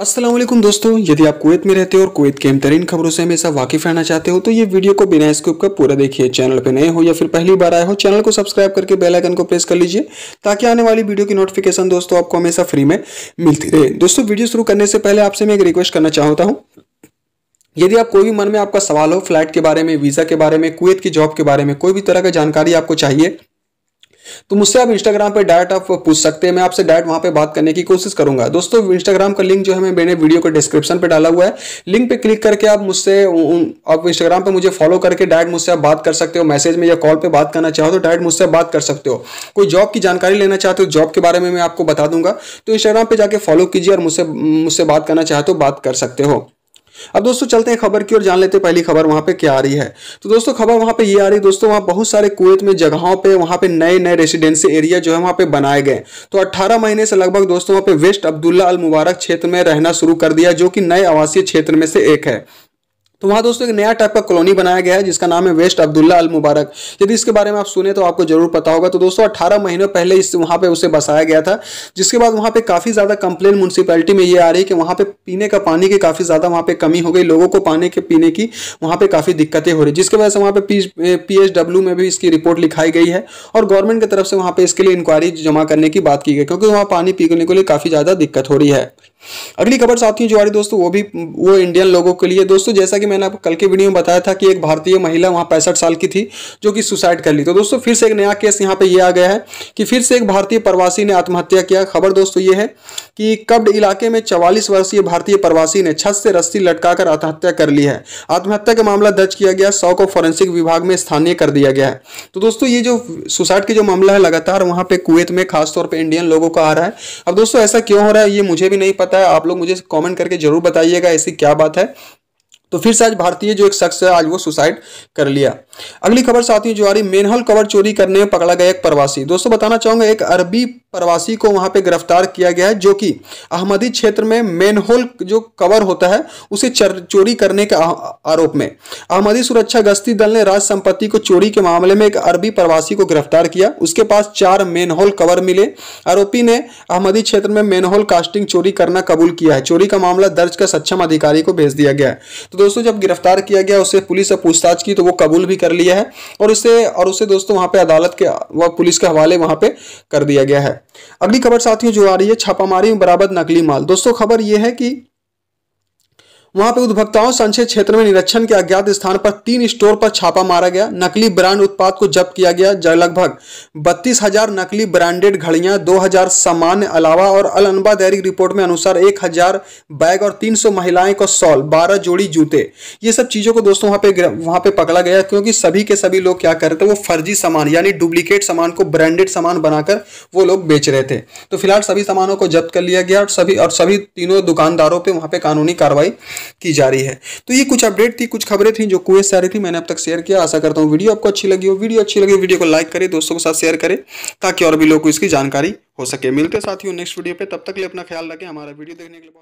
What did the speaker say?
असलम दोस्तों यदि आप कुवैत में रहते हो और कुवैत के अहम खबरों से हमेशा वाकिफ रहना चाहते हो तो ये वीडियो को बिना स्कूप का पूरा देखिए चैनल पर नए हो या फिर पहली बार आए हो चैनल को सब्सक्राइब करके बेल आइकन को प्रेस कर लीजिए ताकि आने वाली वीडियो की नोटिफिकेशन दोस्तों आपको हमेशा फ्री में मिलती रहे दोस्तों वीडियो शुरू करने से पहले आपसे मैं एक रिक्वेस्ट करना चाहता हूँ यदि आप कोई भी मन में आपका सवाल हो फ्लाइट के बारे में वीज़ा के बारे में कुवैत की जॉब के बारे में कोई भी तरह का जानकारी आपको चाहिए तो मुझसे आप इंस्टाग्राम पे डायरेक्ट आप पूछ सकते हैं मैं आपसे डायरेक्ट वहां पे बात करने की कोशिश करूंगा दोस्तों इंस्टाग्राम का लिंक जो है मैंने वीडियो के डिस्क्रिप्शन पे डाला हुआ है लिंक पे क्लिक करके आप मुझसे आप इंस्टाग्राम पे मुझे फॉलो करके डायरेक्ट मुझसे आप बात कर सकते हो मैसेज में या कॉल पर बात करना चाहो तो डायरेक्ट मुझसे बात कर सकते हो कोई जॉब की जानकारी लेना चाहते हो जॉब के बारे में मैं आपको बता दूंगा तो इंस्टाग्राम पर जाकर फॉलो कीजिए और मुझसे मुझसे बात करना चाहते हो तो बात कर सकते हो अब दोस्तों चलते हैं खबर की ओर जान लेते हैं पहली खबर वहां पे क्या आ रही है तो दोस्तों खबर वहां पे ये आ रही है दोस्तों वहां बहुत सारे कुएत में जगहों पे वहां पे नए नए रेसिडेंसी एरिया जो है वहां पे बनाए गए तो 18 महीने से लगभग दोस्तों वहां पे वेस्ट अब्दुल्ला अल मुबारक क्षेत्र में रहना शुरू कर दिया जो कि नए आवासीय क्षेत्र में से एक है तो वहाँ दोस्तों एक नया टाइप का कॉलोनी बनाया गया है जिसका नाम है वेस्ट अब्दुल्ला अल मुबारक यदि इसके बारे में आप सुने तो आपको जरूर पता होगा तो दोस्तों अट्ठारह महीनों पहले इस वहाँ पर उसे बसाया गया था जिसके बाद वहाँ पर काफ़ी ज़्यादा कंप्लेन म्यूनसिपैलिटी में ये आ रही है कि वहाँ पर पीने का पानी की काफ़ी ज़्यादा वहाँ पर कमी हो गई लोगों को पानी के पीने की वहाँ पर काफ़ी दिक्कतें हो रही जिसकी वजह से वहाँ पर पी एच डब्ल्यू में भी इसकी रिपोर्ट लिखाई गई है और गवर्नमेंट की तरफ से वहाँ पर इसके लिए इंक्वायरी जमा करने की बात की गई क्योंकि वहाँ पानी पीने के लिए काफ़ी ज़्यादा दिक्कत हो रही है अगली खबर साथियों जो आ रही दोस्तों वो भी वो इंडियन लोगों के लिए दोस्तों जैसा कि मैंने आपको कल के वीडियो में बताया था कि एक भारतीय महिला वहाँ पैंसठ साल की थी जो कि सुसाइड कर ली तो दोस्तों फिर से एक नया केस यहाँ पे ये आ गया है कि फिर से एक भारतीय प्रवासी ने आत्महत्या किया खबर दोस्तों ये है कि कब्ड इलाके में चवालीस वर्षीय भारतीय प्रवासी ने छत से रस्सी लटका आत्महत्या कर ली है आत्महत्या का मामला दर्ज किया गया सौ को फॉरेंसिक विभाग में स्थानीय कर दिया गया है तो दोस्तों ये जो सुसाइड के जो मामला है लगातार वहाँ पे कुवैत में खासतौर पर इंडियन लोगों का आ रहा है अब दोस्तों ऐसा क्यों हो रहा है ये मुझे भी नहीं पता आता है आप लोग मुझे कॉमेंट करके जरूर बताइएगा ऐसी क्या बात है तो फिर से आज भारतीय जो एक शख्स है आज वो सुसाइड कर लिया अगली खबर साथियों जो आ रही मेनहल कवर चोरी करने में पकड़ा गया एक प्रवासी दोस्तों बताना चाहूंगा एक अरबी प्रवासी को वहां पे गिरफ्तार किया गया है जो कि अहमदी क्षेत्र में मेनहोल जो कवर होता है उसे चर, चोरी करने के आरोप में अहमदी सुरक्षा गश्ती दल ने राज संपत्ति को चोरी के मामले में एक अरबी प्रवासी को गिरफ्तार किया उसके पास चार मेनहोल कवर मिले आरोपी ने अहमदी क्षेत्र में मेनहोल कास्टिंग चोरी करना कबूल किया है चोरी का मामला दर्ज कर सक्षम अधिकारी को भेज दिया गया है तो दोस्तों जब गिरफ्तार किया गया उसे पुलिस ने पूछताछ की तो वो कबूल भी कर लिया है और उसे और उसे दोस्तों वहाँ पे अदालत के व पुलिस के हवाले वहाँ पे कर दिया गया है अगली खबर साथियों जो आ रही है छापामारी में बराबर नकली माल दोस्तों खबर यह है कि वहां पे उपभोक्ताओं संचय क्षेत्र में निरीक्षण के अज्ञात स्थान पर तीन स्टोर पर छापा मारा गया नकली ब्रांड उत्पाद को जब्त किया गया लगभग बत्तीस हजार नकली ब्रांडेड घड़ियां 2000 सामान्य अलावा और अनबा दैरिक रिपोर्ट में अनुसार 1000 बैग और 300 महिलाएं को सॉल 12 जोड़ी जूते ये सब चीज़ों को दोस्तों वहाँ पे वहाँ पे पकड़ा गया क्योंकि सभी के सभी लोग क्या कर रहे थे वो फर्जी सामान यानी डुप्लीकेट सामान को ब्रांडेड सामान बनाकर वो लोग बेच रहे थे तो फिलहाल सभी सामानों को जब्त कर लिया गया और सभी और सभी तीनों दुकानदारों पर वहाँ पर कानूनी कार्रवाई की जा रही है तो ये कुछ अपडेट थी कुछ खबरें थी जो कुएं से आ रही थी मैंने अब तक शेयर किया आशा करता हूँ वीडियो आपको अच्छी लगी हो वीडियो अच्छी लगी वीडियो को लाइक करें दोस्तों के साथ शेयर करें ताकि और भी लोग को इसकी जानकारी हो सके मिलते साथियों नेक्स्ट वीडियो पर तब तक लिए अपना ख्याल रखें हमारा वीडियो देखने के लिए